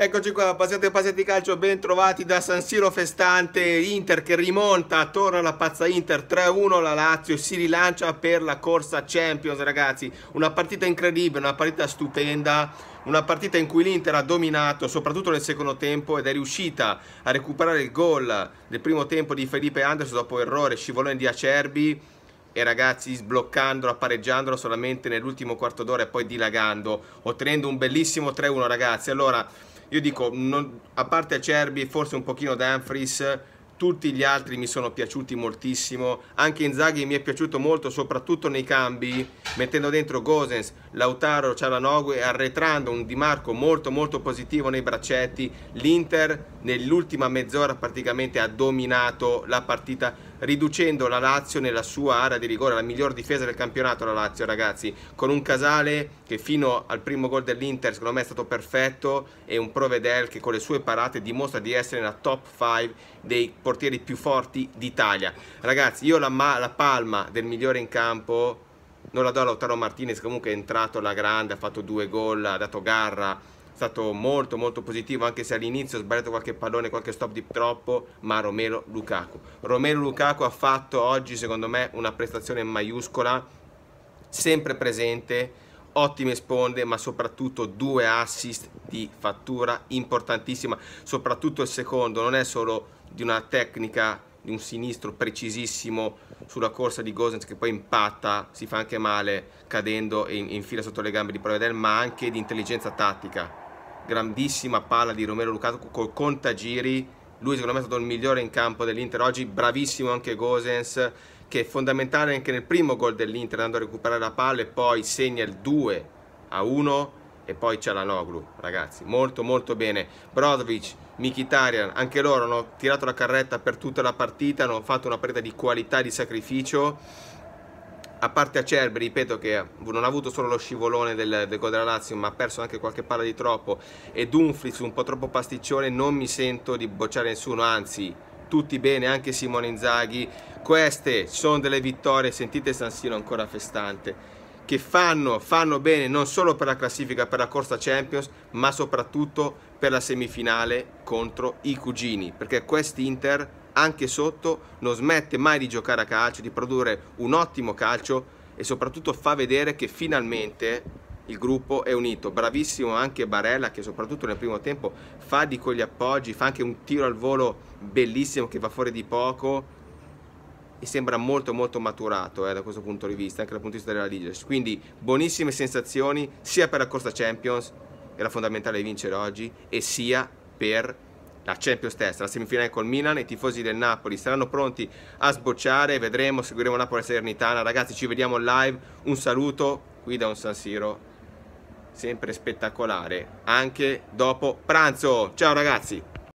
Eccoci qua, passate e passate di calcio, ben trovati da San Siro festante, Inter che rimonta, torna la pazza Inter 3-1, la Lazio si rilancia per la corsa Champions ragazzi, una partita incredibile, una partita stupenda, una partita in cui l'Inter ha dominato soprattutto nel secondo tempo ed è riuscita a recuperare il gol del primo tempo di Felipe Anderson dopo errore, scivolone di Acerbi, e ragazzi sbloccandolo, appareggiandolo solamente nell'ultimo quarto d'ora e poi dilagando, ottenendo un bellissimo 3-1 ragazzi. Allora, io dico, non, a parte Acerbi, forse un pochino Danfries, tutti gli altri mi sono piaciuti moltissimo, anche Inzaghi mi è piaciuto molto, soprattutto nei cambi, mettendo dentro Gosens, Lautaro, Cialanogu e arretrando un Di Marco molto molto positivo nei braccetti, l'Inter nell'ultima mezz'ora praticamente ha dominato la partita, riducendo la Lazio nella sua area di rigore, la miglior difesa del campionato la Lazio ragazzi, con un Casale che fino al primo gol dell'Inter secondo me è stato perfetto e un Provedel che con le sue parate dimostra di essere nella top 5 dei portieri più forti d'Italia. Ragazzi io la, la palma del migliore in campo non la do a Lautaro Martinez comunque è entrato alla grande, ha fatto due gol, ha dato garra, stato molto molto positivo anche se all'inizio ho sbagliato qualche pallone, qualche stop di troppo, ma Romero Lukaku. Romero Lukaku ha fatto oggi secondo me una prestazione maiuscola, sempre presente, ottime sponde ma soprattutto due assist di fattura importantissima, soprattutto il secondo non è solo di una tecnica di un sinistro precisissimo sulla corsa di Gosens che poi impatta, si fa anche male cadendo in, in fila sotto le gambe di Provedel, ma anche di intelligenza tattica grandissima palla di Romero Lukaku col contagiri lui secondo me è stato il migliore in campo dell'Inter oggi, bravissimo anche Gosens che è fondamentale anche nel primo gol dell'Inter andando a recuperare la palla e poi segna il 2 a 1 e poi c'è la Noglu, ragazzi, molto molto bene. Brodovic, Mikitarian, anche loro hanno tirato la carretta per tutta la partita, hanno fatto una partita di qualità, di sacrificio a parte Acerbi, ripeto che non ha avuto solo lo scivolone del, del gol della Lazio, ma ha perso anche qualche palla di troppo e Dumfries un po' troppo pasticcione, non mi sento di bocciare nessuno, anzi tutti bene, anche Simone Inzaghi. Queste sono delle vittorie, sentite San Siro ancora festante, che fanno, fanno bene non solo per la classifica, per la corsa Champions, ma soprattutto per la semifinale contro i cugini, perché quest'Inter anche sotto, non smette mai di giocare a calcio, di produrre un ottimo calcio e soprattutto fa vedere che finalmente il gruppo è unito. Bravissimo anche Barella che soprattutto nel primo tempo fa di quegli appoggi, fa anche un tiro al volo bellissimo che va fuori di poco e sembra molto molto maturato eh, da questo punto di vista, anche dal punto di vista della Leaders. Quindi buonissime sensazioni sia per la Corsa Champions, era fondamentale vincere oggi, e sia per la Champions test, la semifinale col Milan, i tifosi del Napoli saranno pronti a sbocciare, vedremo, seguiremo Napoli Salernitana, ragazzi ci vediamo live, un saluto qui da un San Siro sempre spettacolare anche dopo pranzo, ciao ragazzi!